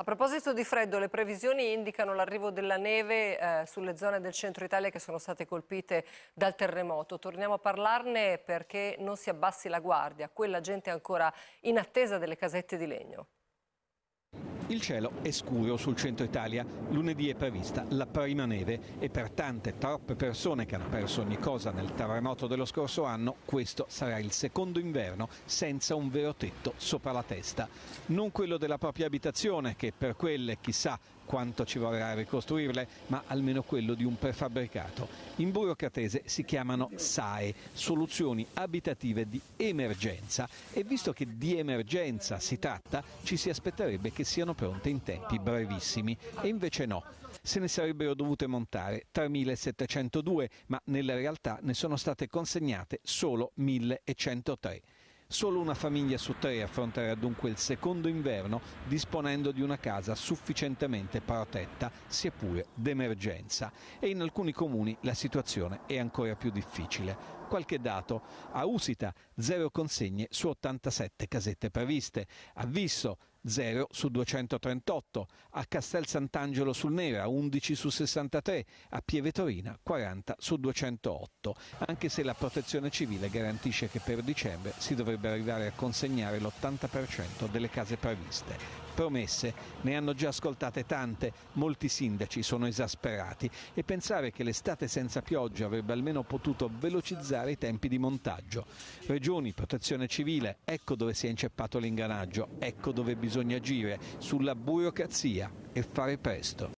A proposito di freddo, le previsioni indicano l'arrivo della neve eh, sulle zone del centro Italia che sono state colpite dal terremoto. Torniamo a parlarne perché non si abbassi la guardia, quella gente è ancora in attesa delle casette di legno. Il cielo è scuro sul centro Italia, lunedì è prevista la prima neve e per tante troppe persone che hanno perso ogni cosa nel terremoto dello scorso anno, questo sarà il secondo inverno senza un vero tetto sopra la testa. Non quello della propria abitazione, che per quelle chissà quanto ci vorrà ricostruirle, ma almeno quello di un prefabbricato. In burocratese si chiamano SAE, soluzioni abitative di emergenza e visto che di emergenza si tratta, ci si aspetterebbe che siano pronte in tempi brevissimi e invece no. Se ne sarebbero dovute montare 3.702, ma nella realtà ne sono state consegnate solo 1.103. Solo una famiglia su tre affronterà dunque il secondo inverno disponendo di una casa sufficientemente protetta, sia pure d'emergenza. E in alcuni comuni la situazione è ancora più difficile. Qualche dato, a Usita zero consegne su 87 casette previste, a Visso 0 su 238, a Castel Sant'Angelo sul Nera 11 su 63, a Pieve Torina 40 su 208, anche se la protezione civile garantisce che per dicembre si dovrebbe arrivare a consegnare l'80% delle case previste promesse ne hanno già ascoltate tante, molti sindaci sono esasperati e pensare che l'estate senza pioggia avrebbe almeno potuto velocizzare i tempi di montaggio. Regioni, protezione civile, ecco dove si è inceppato l'ingranaggio, ecco dove bisogna agire, sulla burocrazia e fare presto.